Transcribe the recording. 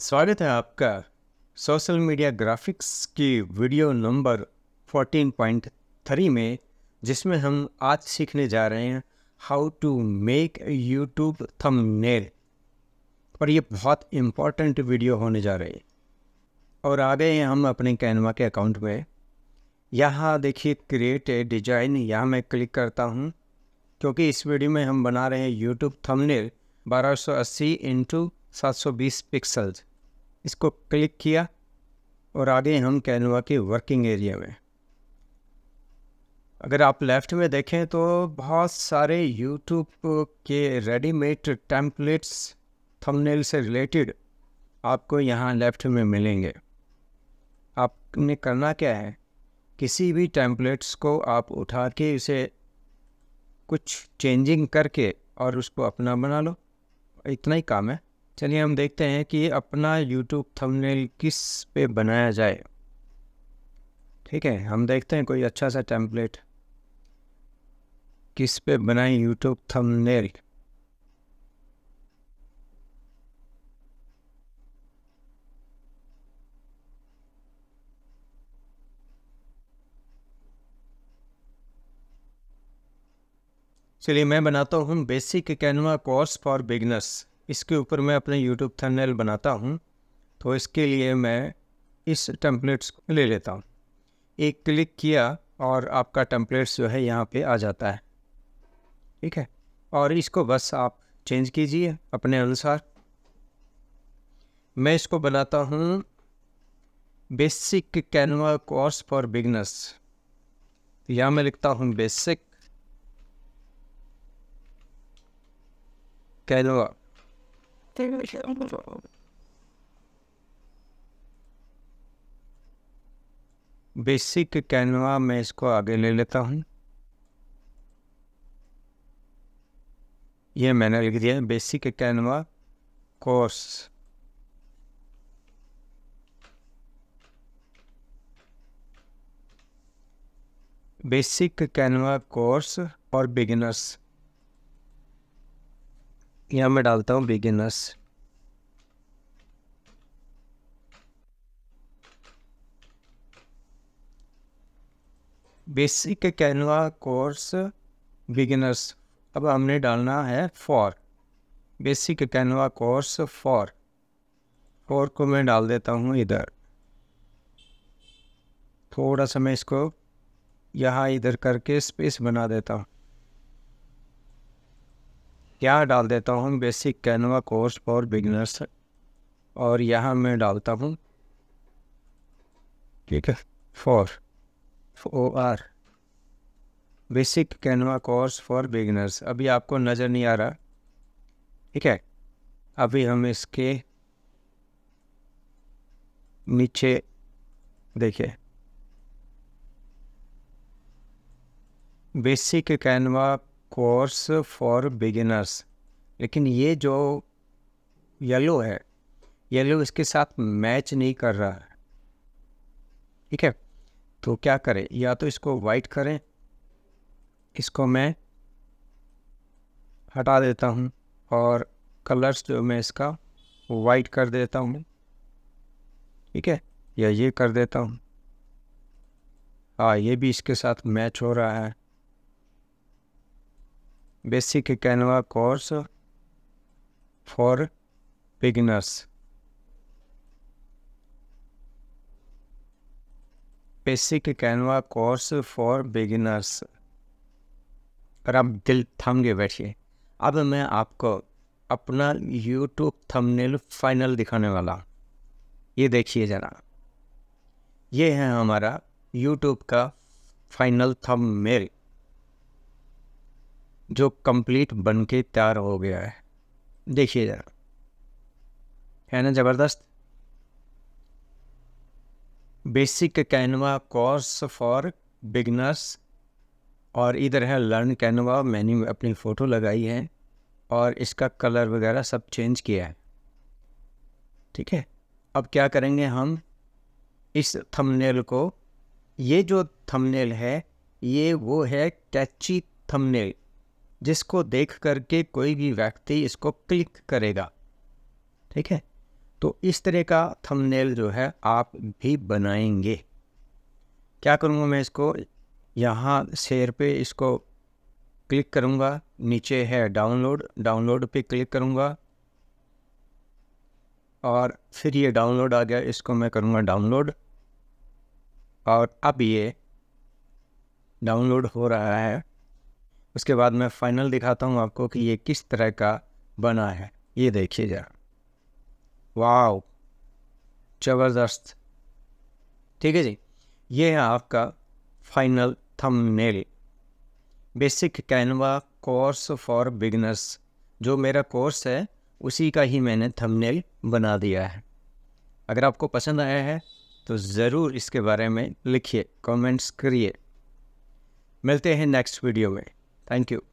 स्वागत है आपका सोशल मीडिया ग्राफिक्स की वीडियो नंबर 14.3 में जिसमें हम आज सीखने जा रहे हैं how to make YouTube thumbnail और ये बहुत इम्पॉर्टेंट वीडियो होने जा रही है और आ गए हैं हम अपने कैनवा के अकाउंट में यहाँ देखिए क्रिएट ए डिजाइन यहाँ मैं क्लिक करता हूँ क्योंकि इस वीडियो में हम बना रहे हैं यूट्यूब थंबनेल 1280 सौ 720 पिक्सल्स इसको क्लिक किया और आगे हम कैनवा के वर्किंग एरिया में अगर आप लेफ़्ट में देखें तो बहुत सारे यूट्यूब के रेडीमेड टेम्पलेट्स थंबनेल से रिलेटेड आपको यहाँ लेफ़्ट में मिलेंगे आपने करना क्या है किसी भी टेम्पलेट्स को आप उठा के उसे कुछ चेंजिंग करके और उसको अपना बना लो इतना ही काम है चलिए हम देखते हैं कि अपना YouTube थंबनेल किस पे बनाया जाए ठीक है हम देखते हैं कोई अच्छा सा टेम्पलेट किस पे बनाए YouTube थंबनेल चलिए मैं बनाता हूँ basic Canva course for beginners इसके ऊपर मैं अपने यूट्यूब थंबनेल बनाता हूँ तो इसके लिए मैं इस टेम्पलेट्स को ले लेता हूँ एक क्लिक किया और आपका टेम्पलेट्स जो है यहाँ पे आ जाता है ठीक है और इसको बस आप चेंज कीजिए अपने अनुसार मैं इसको बनाता हूँ basic Canva course for beginners यहाँ मैं लिखता हूँ बेसिक कैनवा बेसिक कैनवा में इसको आगे ले लेता हूँ ये मैंने लिख दिया है basic Canva course basic Canva course और बिगिनर्स यहाँ मैं डालता हूँ beginners basic Canva course beginners अब हमने डालना है for basic Canva course for for को मैं डाल देता हूँ इधर थोड़ा सा मैं इसको यहाँ इधर करके स्पेस बना देता हूँ क्या डाल देता हूँ basic Canva course for beginners और यहाँ मैं डालता हूँ ठीक है for O R basic Canva course for beginners अभी आपको नज़र नहीं आ रहा ठीक है अभी हम इसके नीचे देखिए basic Canva course for beginners लेकिन ये जो येलो है येलो इसके साथ मैच नहीं कर रहा है ठीक है तो क्या करें या तो इसको वाइट करें इसको मैं हटा देता हूँ और कलर्स जो मैं इसका वाइट कर देता हूँ ठीक है या ये कर देता हूँ हाँ ये भी इसके साथ मैच हो रहा है basic Canva course for beginners basic Canva course for beginners और आप दिल थम के बैठिए अब मैं आपको अपना यूट्यूब थंबनेल फाइनल दिखाने वाला ये देखिए ज़रा ये है हमारा यूट्यूब का फाइनल थंबनेल जो कंप्लीट बन के तैयार हो गया है देखिए जरा है ना ज़बरदस्त basic Canva course for beginners और इधर है लर्न कैनवा मैंने अपनी फ़ोटो लगाई है और इसका कलर वगैरह सब चेंज किया है ठीक है अब क्या करेंगे हम इस थंबनेल को ये जो थंबनेल है ये वो है कैची थंबनेल जिसको देख करके कोई भी व्यक्ति इसको क्लिक करेगा ठीक है तो इस तरह का थंबनेल जो है आप भी बनाएंगे क्या करूँगा मैं इसको यहाँ शेयर पे इसको क्लिक करूँगा नीचे है डाउनलोड डाउनलोड पे क्लिक करूँगा और फिर ये डाउनलोड आ गया इसको मैं करूँगा डाउनलोड और अब ये डाउनलोड हो रहा है उसके बाद मैं फाइनल दिखाता हूँ आपको कि ये किस तरह का बना है ये देखिए जरा वाओ ज़बरदस्त ठीक है जी ये है आपका final thumbnail basic Canva course for beginners जो मेरा कोर्स है उसी का ही मैंने थंबनेल बना दिया है अगर आपको पसंद आया है तो ज़रूर इसके बारे में लिखिए कमेंट्स करिए मिलते हैं नेक्स्ट वीडियो में Thank you.